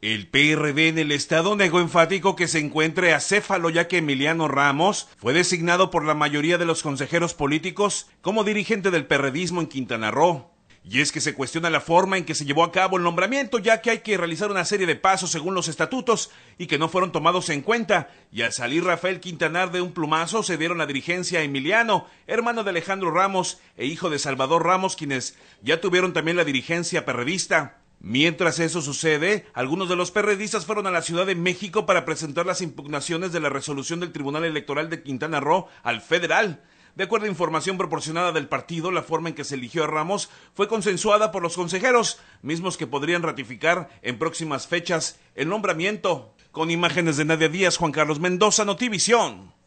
El PRD en el Estado negó enfático que se encuentre acéfalo ya que Emiliano Ramos fue designado por la mayoría de los consejeros políticos como dirigente del perredismo en Quintana Roo. Y es que se cuestiona la forma en que se llevó a cabo el nombramiento, ya que hay que realizar una serie de pasos según los estatutos y que no fueron tomados en cuenta. Y al salir Rafael Quintanar de un plumazo, se dieron la dirigencia a Emiliano, hermano de Alejandro Ramos e hijo de Salvador Ramos, quienes ya tuvieron también la dirigencia perredista. Mientras eso sucede, algunos de los perredistas fueron a la Ciudad de México para presentar las impugnaciones de la resolución del Tribunal Electoral de Quintana Roo al federal. De acuerdo a información proporcionada del partido, la forma en que se eligió a Ramos fue consensuada por los consejeros, mismos que podrían ratificar en próximas fechas el nombramiento. Con imágenes de Nadia Díaz, Juan Carlos Mendoza, Notivisión.